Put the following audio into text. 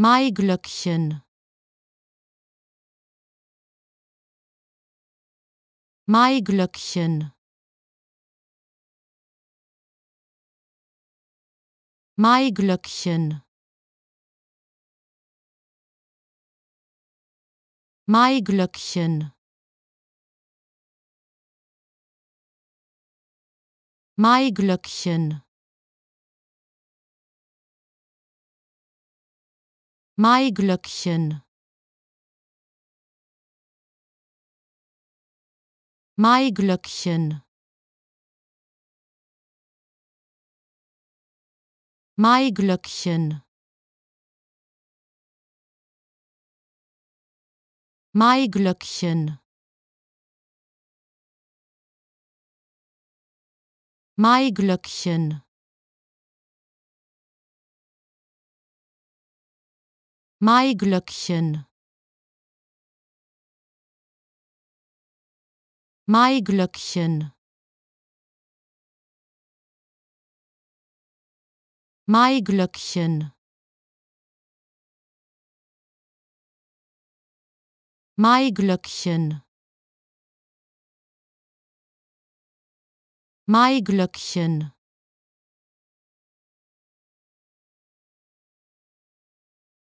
Maiglöckchen Maiglöckchen Maiglöckchen Maiglöckchen Maiglöckchen Maiglöckchen Maiglöckchen Maiglöckchen Maiglöckchen Maiglöckchen Maiglöckchen Maiglöckchen Maiglöckchen Maiglöckchen Maiglöckchen